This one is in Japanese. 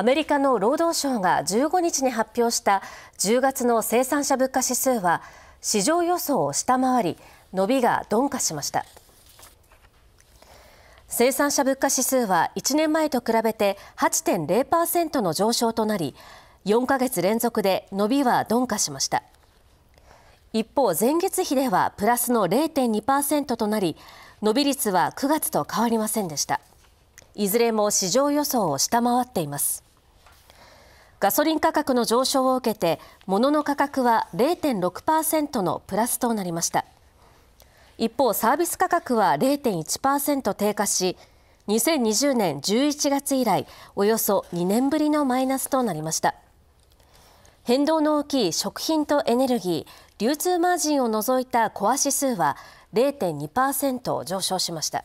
アメリカの労働省が15日に発表した10月の生産者物価指数は市場予想を下回り伸びが鈍化しました生産者物価指数は1年前と比べて8.0%の上昇となり4か月連続で伸びは鈍化しました一方前月比ではプラスの0.2%となり伸び率は9月と変わりませんでしたいずれも市場予想を下回っていますガソリン価格の上昇を受けて、物の価格は0.6%のプラスとなりました。一方、サービス価格は0.1%低下し、2020年11月以来、およそ2年ぶりのマイナスとなりました。変動の大きい食品とエネルギー、流通マージンを除いたコア指数は0.2%上昇しました。